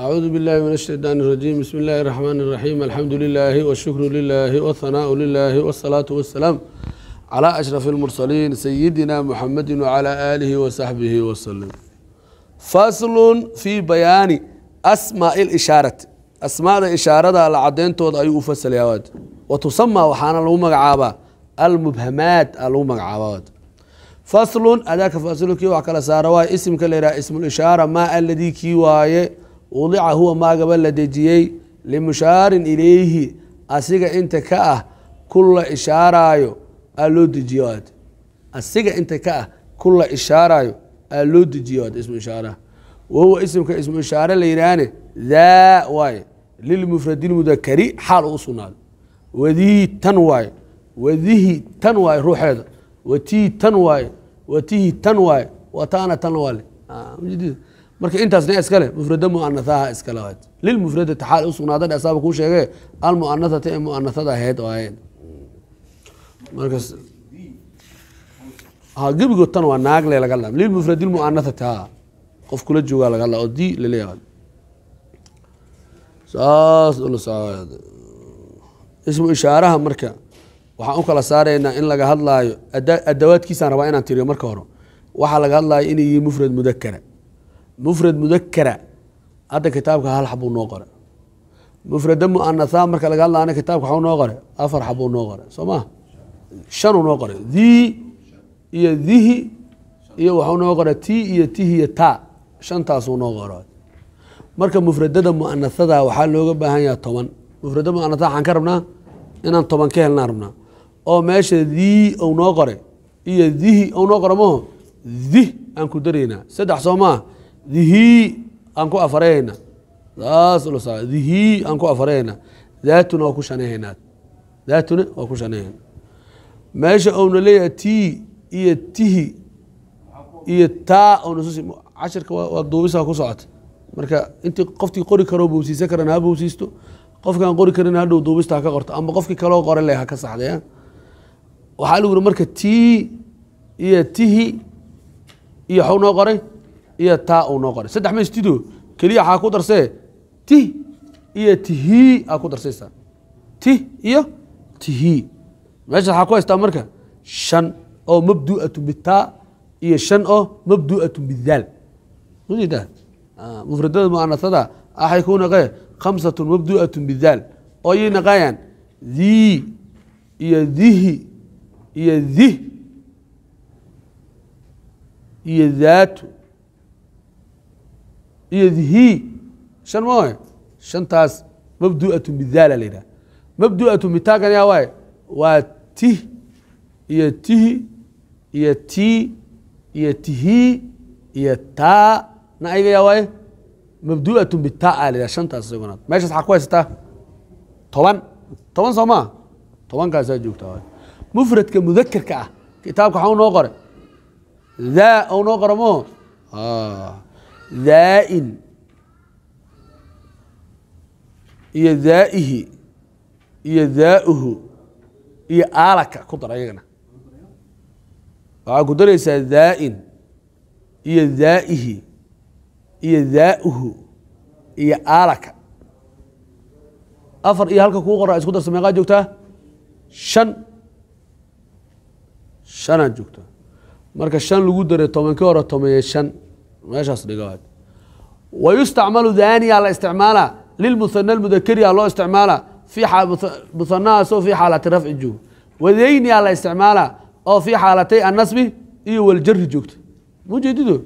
أعوذ بالله من الشيطان الرجيم بسم الله الرحمن الرحيم الحمد لله والشكر لله والثناء لله والصلاة والسلام على أشرف المرسلين سيدنا محمد وعلى آله وصحبه وسلم فصل في بيان أسماء الإشارة أسماء الإشارة على عدين تود أي أفصل يواد وتسمى وحانا لهم عابا المبهمات لهم عابا فصل أداك فصل كي وعكال ساروا اسم كالإراء اسم الإشارة ما الذي كي وايه wudica huwa maagaba la dejiyey limushaarin ileyhi asiga inta ka ah kula ishaaraayo aa loo dejiyo aad asiga inta ka ah kula ishaaraayo aa loo dejiyo aad ismu ishaaraha wahuwa ismka ismu ishaare la yidhaahne daa waaye lilmufradilmudakari xaal uu sugnaaday wadihi tan waaye wadihi tan waaye ruuxeeda watii tan waaye watihi tan waaye wataana tan waale marka intaasna iskale mufrado muanaaaha iskale ahayd lilmufradati xaal u sugnaada dhasaaba kuu sheegee almuanahata ee muanahada ahayd oo ahayd markas ha gebigood tan waa naagle laga dha lilmufradi muanahati ha qof kula joogaa laga dha oo di laleeyahay saas ula socod ismu ishaaraha marka waxaan u kala saaraynaa in laga hadlaayo adawaadkiisaan rabaa inaan tiriyo marka hore waxaa laga hadlayo inuu yihi mufrad mudakara mufrad mudakara hadda kitaabka hal xabuu noo qore mufrada muanahaa marka laga hadlaana kitaabka waxuu noo qore afar xabuu noo qore soo maa shanuu noo qore dii iyo dihi iyo waxuu noo qore ti iyo tihi iyo ta shantaasuu noo qoro marka mufradada muanahada waxaa looga baahan yaha toban mufrada muanahada waxaan ka rabnaa inaan toban ka helnaan rabnaa oo meesha dii ou noo qore iyo dihi ou noo qore maho dih aan ku daraynaa saddex soo maaha hii aan ku afarehaynaa saas lo sa hii aan ku afarehaynaa daatuna waa ku shanehaynaa daatuna waa ku shanehaynaa meesha ouna leeyahay tii iyo tihi iyo taa onasus cashirka waa duubisa ku socota marka intii qofkii qori karo bowsiisan karan ha bowsiisto qofkaan qori karin hadhow duubista haka qorto ama qofkii kaloo qore leh ka saxdee ah. waxaa lagu yuri marka tii iyo tihi iyo xaw noo qoray iyo taa uu noo qoray saddex maystido keliya waxaa ku darsee ti iyo tihii aa ku darsaysaa ti iyo tihii meesha waxaa ku haystaa marka shan oo mabdu'atu bitaa iyo shan oo mabdu'atu bidaal mjida ah, mufradada mu'anasada axay ku naqee khamsatu mabdu'atu bidaal oo yay naqaayaan dii iyo dihi iyo dih iyo daatu iyo hi an m hantaas mabduatu midal laha mabduatu mitaagan waay waa tih iyo tihi iyo ti iyo tihi iyo taa na ayaga waay mabduatu bitaa la hantaas isagna meeshaas aa ku haysataa toban toban soo maa tobankaasaa joogta mufradka mudakerka ah kitaabka waxaa u noo qore daa u noo qora mo daain iyo daaihi iyo daauhu iyo aalaka ku dar ayagana waxaa ku daraysaa daain iyo daaihi iyo daauhu iyo aalaka afar iyo halka kuu qoraa isku darsa meeqaa joogtaa shan shanaad joogtaa marka shan lagu daray tobankii hore tomeeye shan meeshaas dhiga wayustacmalu daaniyaa la isticmaalaa lilmuhana almudakariyaa loo isticmaalaa muhanahaasoo fii xaalati rafci joogo wadayniyaa la isticmaalaa oo fii xaalatay annasbi iyo waljari joogta mujeedido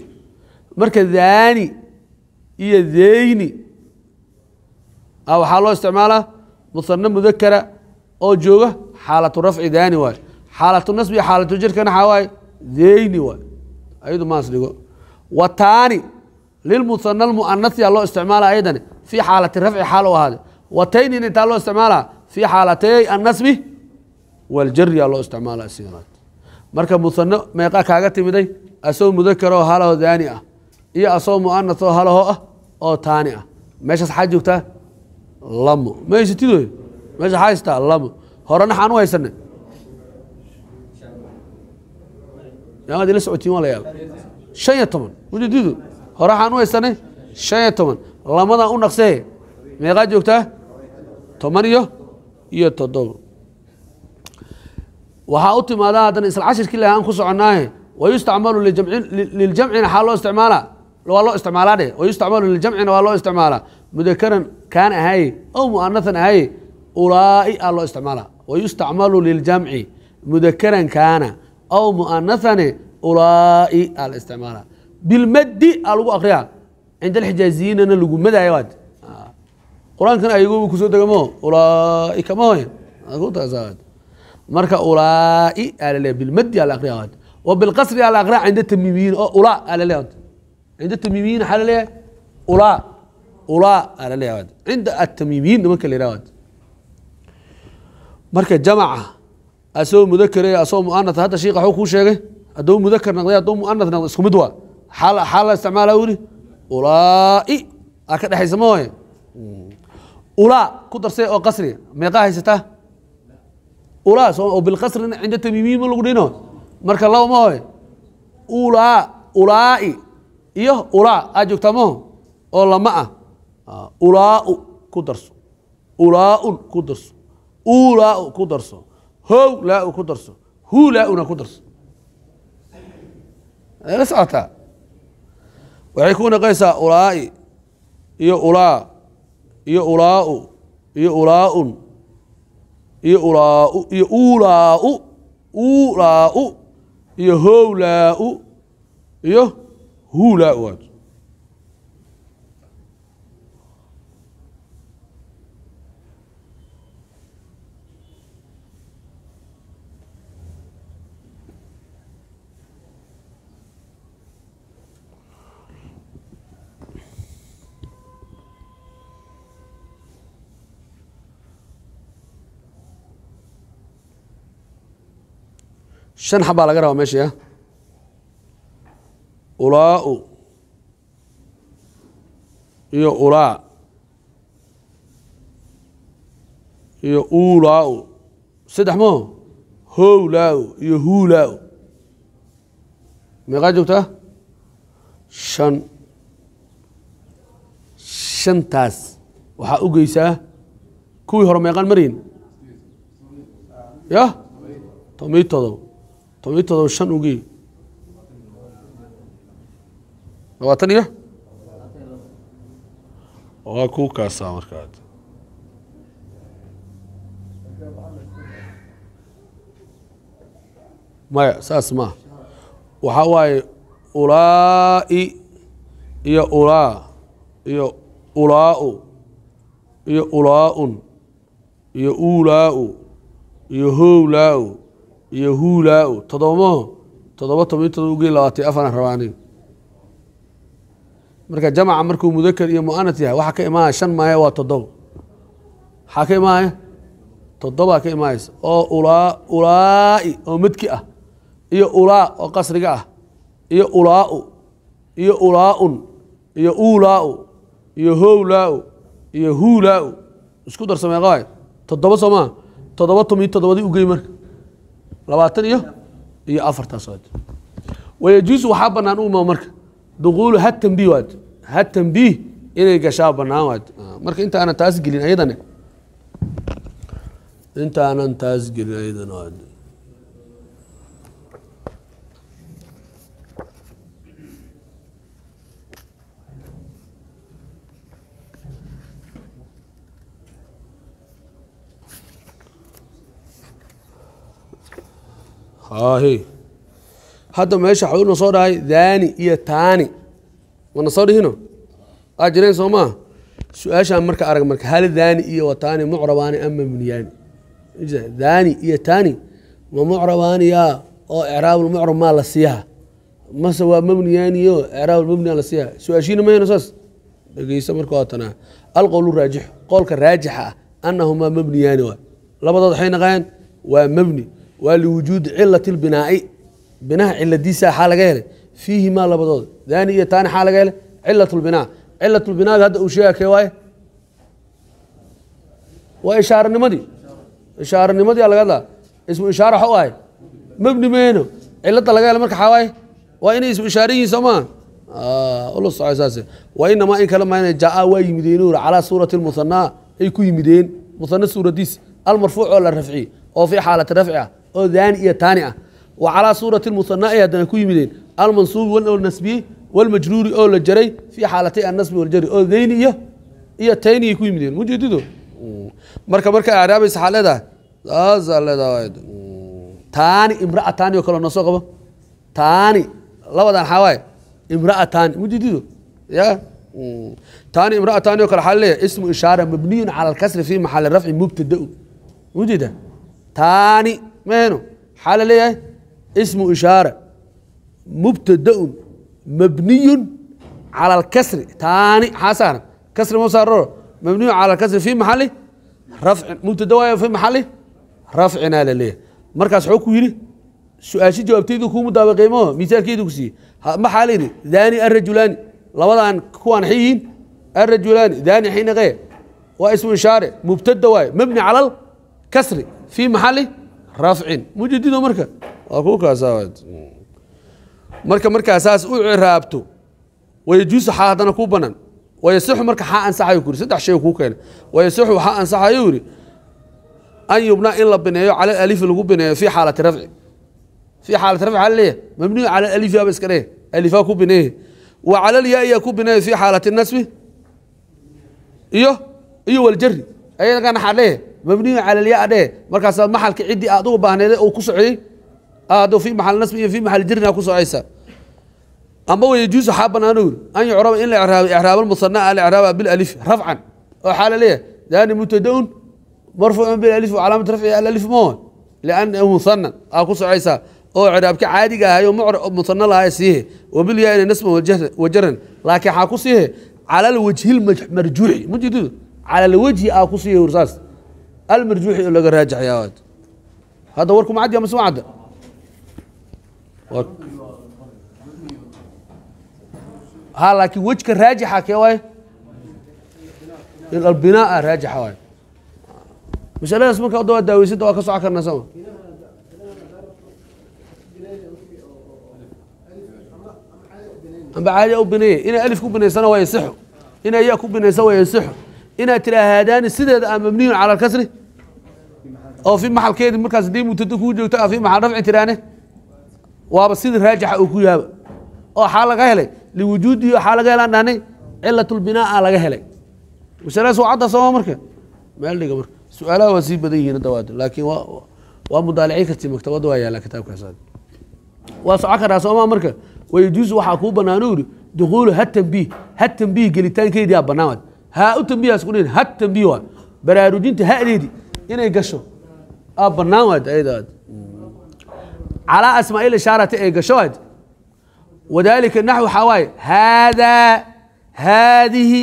marka daani iyo deyni ah, waxaa loo isticmaalaa muhana mudakara oo jooga xaalatu rafci daani waayo xaalatu nasbi xaalatu jarkana waxaa waaye deyni waayo ayadu maas dhigo wataani lilmuana muanasiya loo isticmaala ayadani fii xaalati rafci xaal u ahaaday wataynin intaa loo isticmaala fii xaalatay annasbi waljariya loo isticmaala sigaad marka muano meeqa kaaga timiday asoo mudakaroo halaho daani ah iyo asoo muanas oo ah oo taani ah meeshaas xaa joogtaa lamo ma haysatid meesha haystaa lamo horena xaan u haysana yaamaad ila socotiin waa la yaaba shan iyo toban wdadidu hore waxaan u haysanay shan iyo toban lamadan u naqsee meeqaad joogtaa toban iyo iyo toddoba waxaa u timaadaa haddana isla cashirkii laha aan ku soconnaaye wayustacmalu liljamcina xaa loo isticmaalaa waa loo isticmaalaa dheh wayustacmalu liljamcina waa loo isticmaalaa mudakaran kaan ahaye ow mu'anathan ahaye ulaa'i aa loo isticmaalaa wayustacmalu liljamci mudakaran kaana ow mu'anathane ulaa'i aa ah, la isticmaalaa bilmaddi aa ah, lagu akriyaa cinda alxijaaziyiinana lagu madaaya waad ah. qur-aankan ayagu kusoo degamo ulaa'i kama hoyan marka ulaa'i aa laleeya bilmaddi aa la akriyaa waad oo bilqasri aa la akriyaa cinda tamiimiyiin oo oh, ulaa aa la leeya waad cinda tamiimiyiin waxaa la leeyahay ulaa ulaa aa la leeya waad cinda atamiimiyiin nimanka la yidhaha waad marka jamaca asagoo mudakar asagoo mu'anata hadda shiiqa waxuu kuu sheegay hadduu mudakar noqday hadduu mu'anas noqday isku mid waa xaala xaala isticmaalaa wili ulaa'i aa ka dhexaysa ma waaye ulaa ku darsay oo qasriya meeqaa haysataa ulaa soo oo bilqasrina cinda tamiimiyin ma lagu dhino marka laba ma waaye ulaa ulaa'i iyo ulaa aa joogtaa maho oo lama ah ulaa'u ku darso ulaa'un ku darso ulaa'u ku darso how laa'u ku darso hu laa'una ku darso la socotaa waxay ku naqaysaa ulaai iyo ulaa iyo ulaau iyo ulaaun iyo ulaau iyo ulaau ulaau iyo howlaau iyo huulaau shan xab laga rabaa meeshaya ulaau iyo ulaa iyo uulaau saddex mo howlaau iyo huulaau meeqaa joogtaa shan shantaas waxaa u geysaa kuwii hore meeqaan maryin ya tomitado todobiyo todoba shan ugee labaatan iyo waa ku kaasaa markaa maya saas maha waxa waaye ulaa'i iyo ulaa iyo ulaau iyo ulaaun iyo uulaau iyo howlaau iyo huulaa todobamaho todoba todoba todobaugee labaatan afana rabaaniga marka jamaca markuu mudakar iyo muanas yahay waxaa ka imaanaya shan maaya waa toddoba maxaa ka imaanaya toddobaa ka imaanaysa oo ulaa ulaa'i oo madki ah iyo ulaa oo qasriga ah iyo ulaau iyo ulaaun iyo uulaau iyo howlaau iyo huulaau isku darsamee qabaay toddoba soo maa todoba tomiyo todobadii ugey marka labaatan iyo iyo afartaas wayajuus waxaa banaan uma marka duquulu hatambiih waad hatambiih inay gashaa banaan waad ah, marka intaanan taas gelin ayadane intaanan taas gelin ayadana waad hadda meesha waxuu ina soo dhahay daani iyo taani mana soo dhihino aa jireen soo maa su-aashaan marka arag marka hal daani iyo wataani mucrabaani ama munyaani daani iyo taani ma mucrabaaniyaa oo icraabulmucrab maa la siyaha mase waa mabniyaaniyo icraabulmabniyaa la siiyaa su-aashiina mayno saas dhegeyso marka waa tanaa alqowl raajixu raajixa ah annahumaa mabniyaani waay labadood waxay naqayaan waa mabni waa liwujuudi cilati lbinaai binaha ciladiisa xaa laga helay fiihimaa labadooda daani iyo taani xaa laga helay cilat lbinaa cilat lbinaada hadda uu sheega kee waaye waa ishaaranimadii ishaaranimadii laga hadlaa ismu ishaara waxa u ahay mabni meeno cilada laga hela marka xaa waaye waa inay ismu ishaarayihin soo ula soco saase wa inamaa in kale maan jaa-a waa yimideen ur calaa suurati lmuhanaa ay ku yimideen muhana suuradiis almarfuuc oo la rafciyey oo fii xaalati rafci ah oo daani iyo taani ah wa calaa suurati musanaa'i haddana ku yimideen almansuubi oo walmajruuri oo la jaray fii xaalatay annasbi waljari oo dayni iyo iyo taynigii ku yimideen mujeedido marka marka aaraabaysa waxaa leedahay taani imra'a taani oo kaleo noosoo qabo taani labadan waxaa waaye imra'a taani mujeedido ya taani imra'a taani oo kale waxaa leeyahay ismu ishaara mabniyun cala alkasri fi maxali rafci mubtada'u mujeeda taani mahayno maxaa la leeyahay ismu ishaara mubtadaun mabniyun cala alkasri taani maxaa saaran kasri ma saararo mabniyun cala alkasri fi maxali rafcin mubtada waayo fi maxali rafcinaa la leeyahay markaas waxuu ku yidhi su-aashi jawaabteydu kuumu daabaqeymao miisaalkeydu ku siiyey maxaa la yidhi daani arajulaani labadan kuwaan xiyiin arajulaani daani xinaqee waa ismu ishaare mubtada waayo mabni cala alkasri fi maxali rafcin mujadido marka waa ku kaasmarka markaa saas u ciraabto wayajuusu xaa haddana kuu banaan wayasixu marka xaa ansaxayo ku yiri saddex shay kuu keena wayasixu waxaa ansaxayo yidhi an yubnaa in la bineeyo cala alalifi lagu bineeyo fii xaalati rafci fii xaalati rafci al leeyahay mabniyu cala alifi aba iska dheeh alifaa ku bineeye wa calal yaa ku bineeyo fii xaalati nasbi iyo iyo waljari ayagana xaa dheeh mabniyu calalya adhe ah markaasaa maxalka ciddii aad u baahneed uu ku socday ad fi maal nasbi iyo fi maal jirna ku socaysa ama wayjuusu xaa banaanu yiri an yucraba in la iraabo icraab musana alcraaba ah, bilalifi rafcan oo xaa laleeyahay dani mubtadaun marfuucun bilalifi calaamat rafci alalif mo liana musana aa ku socaysa oo ciraabka caadiga ahayo musana laha siihe wabilyaana nasban wajaran laakiin xaa ku siihe cala lwajhi marjuuci mujidu cala lwajhi aa ku siihe ursaas almarjuuxi oo laga raajaxaya hadda warku ma caddi mase ma cadda ha laakiin wejka raajixa kee waaye albinaa raajixa waaye masaladaas marka da waa daaweysada waa ka soco karnaa sama amba caadi u bineeye inay alif ku binaysana waa yasixu inay ya ku binaysa waa yasixu inaad tiraa haadaani sideeda a mabniyun cala alkasri oo fi maxalkeedi markaas hadii mutado kuu joogto afi ah, maxal rafci tiraane waaba sida raajixa oo ku yaaba oo waxaa laga helay liwujuudihi waxaa laga helaan dhahnay cilat laga helay masaladaas waa cadda marka meel dhiga marka su-aalaha waa sii badan yihiin dawaada laakiin waa waa mudaalaci karti maktabadda waa yaala kitaabkaas waa soco karaa sooma marka wayajuusu waxaa kuu banaano yiri dukuulu hatambiih hatambiih gelitaankeediaa bannaan haa u tambiihaas ku dhihin hatambiih waa baraarujinta hadeedii inay gasho bannaan waad ayadaad calaa asmaa'il ishaarati ay gasho waad wadaalika naxw waxaa waaye haadaa haadihi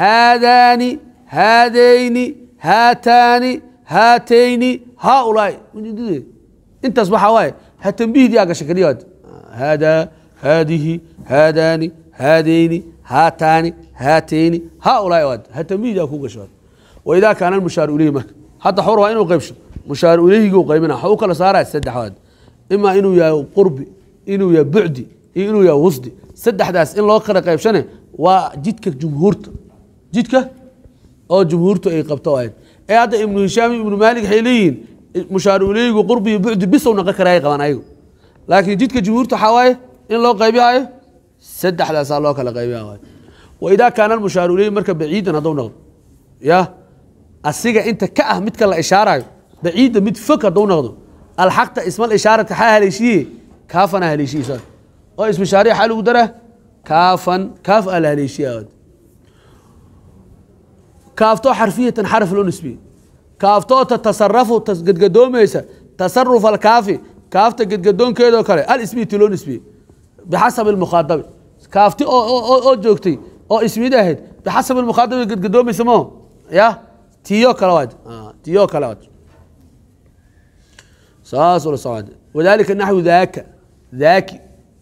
haadaani haadayni haataani haatayni haaulaa'i intaas waxaa waaye ha tambihidii aa gashay keliya waad haadaa haadihi haadaani haadayni haataani haatayni haaulaa'i waad ha tambihidii aa ku gashay waad waidaa kaana almushaaru ilayhi marka hadda xor waa inuu qaybsho mushaar ulehiguu qaybina waxuu u kala saaraa saddexaad imaa inuu yahay qurbi inuu yahay bucdi iyo inuu yahay wusdi saddexdaas in loo kala qaybshane waa jidka jumhuurta jidka oo jumhuurtu ay qabto ahayd ee hadda ibnu hishaam ibnu maalig waxay leeyihiin mushaar ulehiguu qurbi iyo bucdi bisow naqo kale ay qabaan ayagu laakiin jidka jumhuurta waxaa waaye in loo qaybihaayo saddexdaasaa loo kala qaybihayo waidaa kaana almushaaru marka baciidan hadduu noqdo ya asiga inta ka ah midka la ishaarayo da mid fog hadduu noqdo alxaqta ismal ishaarata xaa haleeshiye kaafan ha haleeshiye oo ismu shaariya xaa lagu daraa kaafan kaaf aa la kaaftoo xarfiyatan xaraf loo nisbiye kaaftoota tasarafu gedgadoomaysa tasaruf alkaafi kaafta gedgadoonkeedoo kale alismiyati loo nisbiye bixasabi almuqaadabi kaafti oo joogtay oo ismiyad ahayd bixasabi almuqaadabi gedgadoomaysa moo ya tiyo kale waad tiyo kale waad saas ula socda wadalika naxwi daaka daaki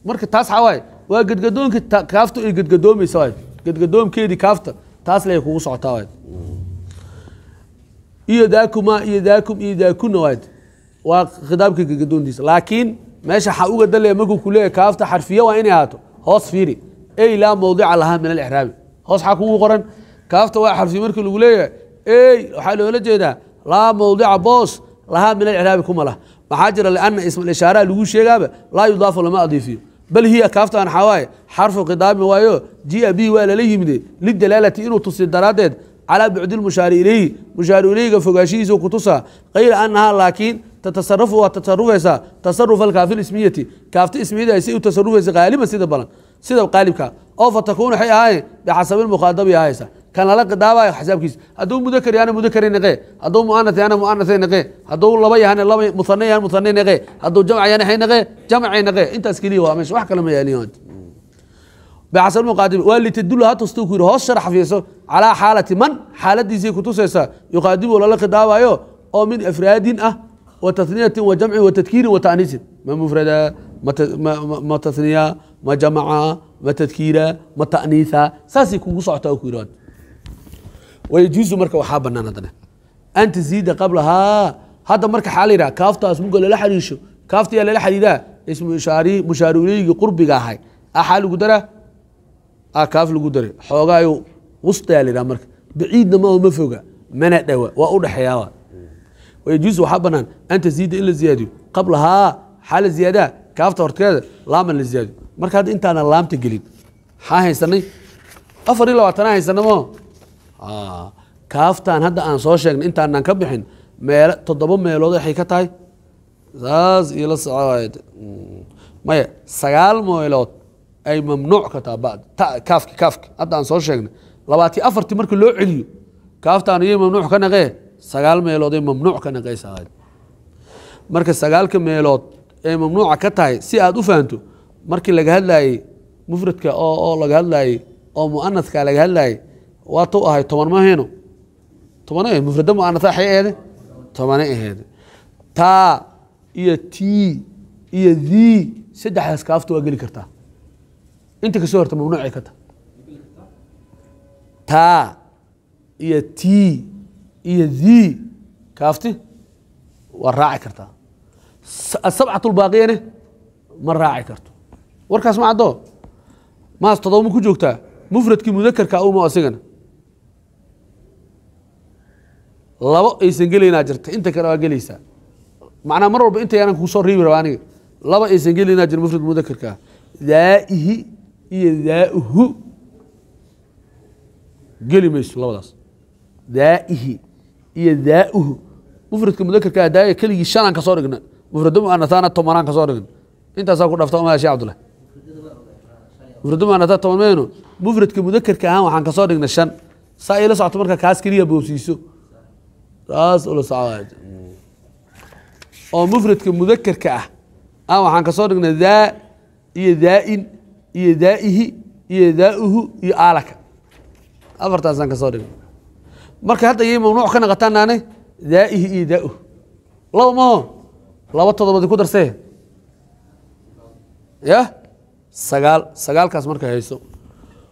marka taas waxaa waaye waa gadgadoonkii kaafta ay gadgadoomaysa waay gadgadoomkeedii kaafta taas lay kugu socotaa waay iyo daakuma iyo daakum iyo daakuna waay waa khidaabka gadgadoontiisa laakiin meesha xa uga dalaya markuu ku leeyahy kaafta xarfiya waa inay ahaato hoos fiiri ey laa mawdica lahaa min alixraabi hoos xaa kugu qoran kaafta waa xarfiya markii lagu leeyahay ey waxaa loola jeedaa laa mawdica boos lahaa min alixraabi kuma lah waxaa jira lianna ismalishaaraa lagu sheegaaba laa yudaafu lama adiifiyo bal hiya kaaftaan xawaaye xarfu khidaami waayo jia b waa lala yimide lidalaalati inuu tusi daraaddeed calaa bucdi lmushaari ileyhi mushaaru ileyhiga fogaanshihiisu kutusaa kayra annahaa laakiin tatasarafu waa tasarufaysaa tasaruf alkaafi lismiyati kaafta ismiyada ay say u tasarufaysa qaaliban sida balan sida qaalibka oo fa takuun waxay ahaayeen bixasabi lmuqaadabi ahaysa kan lala daabaayo hadduu mudakar yahana mudakari neqee hadduu muanat yahana muanatay neqee hadduu laba yahana laba muhane yahana muhane neqee hadduu jamc yahana hay neqee jamcay neqee intaas keliya waa meesha wax kale ma yaaliyo bcasmuqaadim waa litadula ha ku yidhi hoos sharax xafiiso calaa xaalati man xaaladiisii kutusaysaa yuqaadimu lala khidaabaayo oo min afraadin ah wa taniyatin wa jamcin wa tadkiirin wa taaniisin ma mufrada ma taniya ma jamaca ma tadkiira ma ta'niisa saasay kugu socotaa ku yidhahd wayajuusu marka waxaa banaan haddana an taziida qablahaa hadda marka xaa la yidhaha kaaftaas muga lala xariisho kaafta lala xariidaa ismu ishaari qurbiga ahay axaa lagu daraa a ah, kaaf lagu dare xoogaayo wustayaa la yidhaha marka baciidna ma ma foga mana dhawa waa u dhexeeyaa wayajuusu waxaa banaan an taziida in la ziyaadiyo qablahaa xaa la ziyaadaa kaafta horteeda laaman la ziyaadiyo marka hadda intaana laamta gelin maxaa haysanay afar iyo labaatana haysanamo Ah, kaaftaan hadda aan soo sheegnay intaanaan ka bixin meel toddoba meelood waxay ka tahay saas ila socod mm. maya sagaal meelood ay mamnuuc ka taha bad kaafki kaafki hadda aan soo sheegnay labaati afarti marka loo celiyo kaaftaan ayay mamnuuc ka naqee sagaal meelood ay mamnuuc ka naqeysa marka sagaalka meelood ay mamnuuca ka tahay si aad u fahanto markii laga hadlayey mufradka oo oo laga hadlayey oo muanathka laga hadlayey waatu ahay toban mahayno tobana mufrada muanasa xay aheede tobana aheede taa iyo tii iyo dii saddexdaas kaafta waa geli kartaa inta kasoo horta mamnuucay ka taha taa iyo tii iyo dii kaafti waa raaci kartaa asabcatu lbaaqiyane ma raaci karto warkaas ma caddo maas todoba ma ku joogtaa mufradkii mudakarka ah uma asigana labo aysan gelaynaa jirta inta kale waa gelaysaa macnaa mar walba intayaanan kuusoo riibi raba aniga laba aysan gelaynaa jir mufrad mudakarkaa daaihi iyo daauhu geli mayso labadaas daaihi iyo daauhu mufradka mudakarkaa ah, daaiga keligii shanaan ka dhigna mufradu muanataana tobanaan ka dhigna intaasaa ku dhafta umaa sheekh cabdulah mufradu muanataa toban mayno mufradka mudakarka ahaan waxaan ka dhignay shan saa ila socto marka kaas keliya boosiiso taas ula socoo mufradka mudakarka ah a ah, waxaan ka soo dhignay daa iyo daain iyo daaihi iyo daauhu iyo aalaka afartaasaan ka soo dhignay marka hadda iyay mamnuuc ka naqataanaane daaihi iyo daauh laba maho laba todobadi ku darsee ya sagaal sagaalkaas marka hayso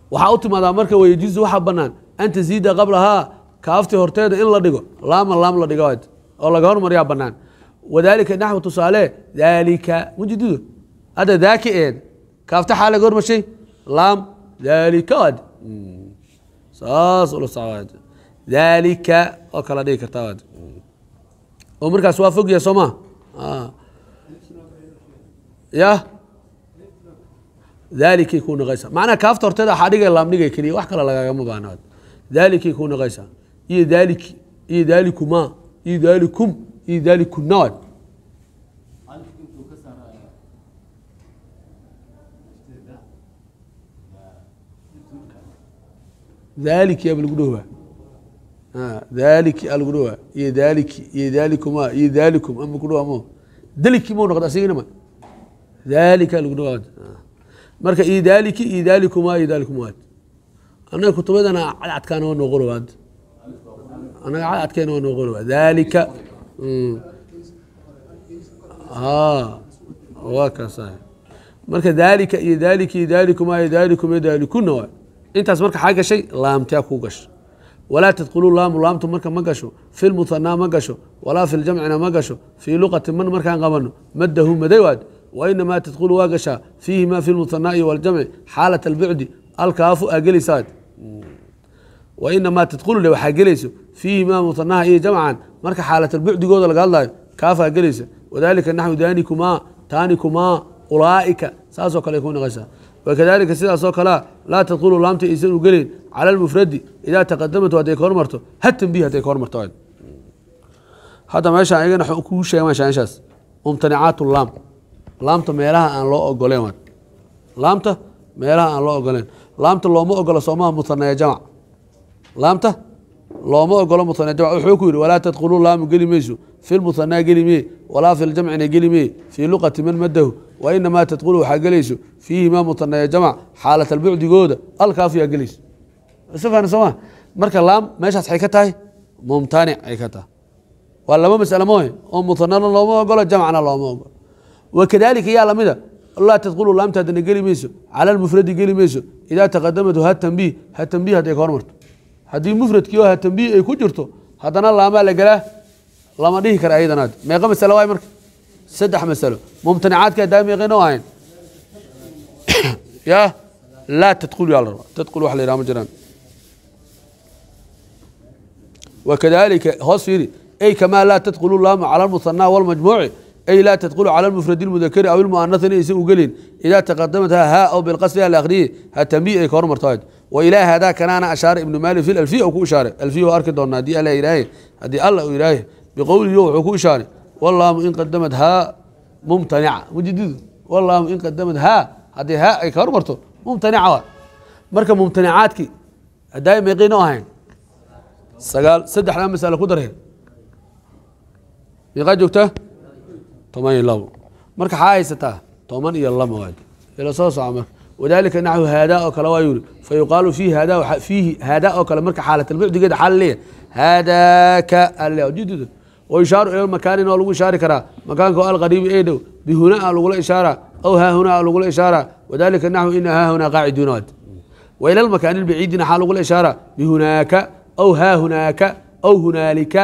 waxaa u timaadaa marka wayajuusu waxaa bannaan an tasiida qablahaa kaaftii horteeda in la dhigo laama laam la dhigo oo laga hormaryaa banaan wadaalika naxw tusaale daalika mujidido hadda daaki eed kaafta xaa laga hormashay laam daalika hmm, saas ul daalika oo kala dhigi kartaa oo markaas waa fogya soo ma ah. ya daalikay kuu noqaysaa macnaha kaafta horteeda xaa dhigay laam keliya wax kale lagagama baana daalikay kuu noqaysaa iyo daaliki iyo daalikuma iyo daalikum iyo daalikunawad daaliki aba lagu dhowaa daaliki lagu dhowaa iyo daaliki iyo daalikuma iyo daalikum ama ku dhowaa mo daliki mau noqda asigina ma daalika lagu dhowaa marka iyo daaliki iyo daalikuma iyo daalikumawaad annaga kutubadana cadcadkaana noqono hadda anaga caadkeena waa noqon dalika waa kaasa marka dalika iyo daliki dalikuma iyo dalikuma dalikuna waay intaas marka xaa gashay laamtaa ku gasho walaa tadkhuluu laamu laamtu marka ma gasho fi lmuhanaa ma gasho walaa fi ljamcina ma gasho fii luqati man markaan qabano maddahu maday waad wainamaa tadkhulu waa gashaa fiihima fi lmuhanaa'i waljamci xaalat albucdi alkaafu aa gelaysaad wainamaa tadkhulu de waxaa gelayso fiihimaa mutanaha iyo jamcan marka xaalatal bucdigooda laga hadlayo kaafaa gelaysa wadalika naxwi daanikumaa taanikumaa ulaaika saasoo kale ku naqaysaa wakadalika sidaasoo kalea laa tadkhulu laamta aysan u gelayn cala almufradi idaa taqadamat hadday kahormarto hatanbihi hadday kahormarto hadda meeshaan igana wxuu kuu sheega meeshaan meeshaas mumtanicaat laam laamta meelaha aan loo ogoleen waan laamta meelaha aan loo ogoleen laamta looma ogola soomaha mutanaaya jamac laamta looma ogolo muana wuxuu ku yidhi walaa tadkhuluu laamu geli mayso fi lmuhanaa geli mee walaa fi ljamcina geli mee fii luqati man madahu wa inamaa tadkhulu waxaa gelayso fiihimaa mutanaya jamc xaalat albucdigooda alkaafiyaa gelayso soma marka laam meeshaas ay ka tahay mumtanic ay ka tahay waa laba masale mohe oo muhanana looma ogolo jamcna looma ogolo wakadaalika yaa lamida laa tadkhulu laamta hadana geli mayso cala lmufradi geli mayso idaa taqadamat hatanbiih hatanbiih hadday ka hormarto haddii mufradkii oo hatambiyi ay ku jirto haddana laamaa la gelaa lama dhihi kara ayadanaad meeqa masalo waay marka saddex masalo mumtanacaadka daa meeqeen ahayn ya laa tadkhulu yaa la rabaa tadkhulu wax la yidhaha ma jiraan wakadalika hoos fiiri ay kamaa laa tadkhulu laamu cala almuhanaa walmajmuuci ay laa tadkhulu cala almufradi almudakari aw ilmu'anasi inaysan u idaa taqadamat ha haa aw bilqasri ha la ha tambiyi ay ka hormarto aayad وإلى هذا كان أنا أشار ابن مالك في الألفية وكو إشارة ألفية وأركي دونا دي ألا إلهي هدي الله إلهي بقول يو وكو إشارة والله إن قدمت ها ممتنعة مجدد والله إن قدمت ها هدي ها أي كهر مرتو ممتنعة مركا ممتنعاتك هداي ما يقينو هين سقال سدح لها مسألة كدر هين ميقا جوكتا طمان يلابو مركا حايستا طمان يلابو إلى صوص عمك wadalika naxu haada oo kale waa yuri fayuqaalu fiihi haada fiihi haada oo kale marka xaalatalmacdigeeda xaal leeya haadaka aljududa wa yushaaru ila makaanin oo lagu ishaari karaa makaanka oo alqariibi ee dhow bihuna a lagula ishaara aw haahuna a lagula ishaara wadalika naxu ina haahuna qaaciduuna waad wa ila makaani lbaciidina xaa lagula ishaara bihunaaka aw haahunaaka aw hunaalika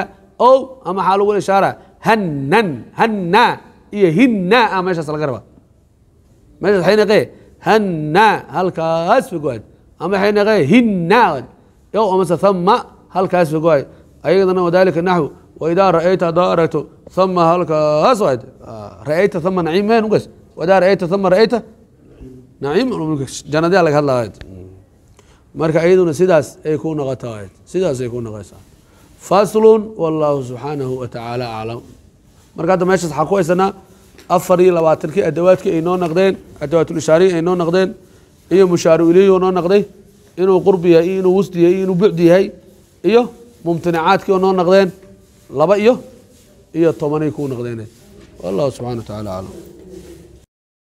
ow ama xaa lagula ishaara hannan hanna iyo hinna a meeshaas laga rabaa meeshaas xayniqee hana halkaas fogoaad ama waxay naqeen hinna ow amase hama halkaas fogoaad ayadana wadalika naxw waidaa ra'ayta haddaa aragto hama halkaas waad ah, ra'ayta hama naciim meen ugas wadaa ra'ayta hama ra'ayta naciim jannadiyaa laga hadlaa marka iyaduna sidaas ay ku noqotaa sidaas ay ku noqoysaa faslun wallaahu subxaanahu watacaala aclam marka hadda meeshaas waxaa haysanaa afar iyo labaatankii adawaadkii ay noo naqdeen adawaatulishaariya ay noo naqdeen iyo mushaaru ileyoo noo naqday inuu qurbi yahay iyo inuu wusdi yahay iyo inuu bucdi yahay iyo mumtanacaadkii oo noo naqdeen laba iyo iyo tobanay kuu naqdeen wallahu subxana wa tacala aclam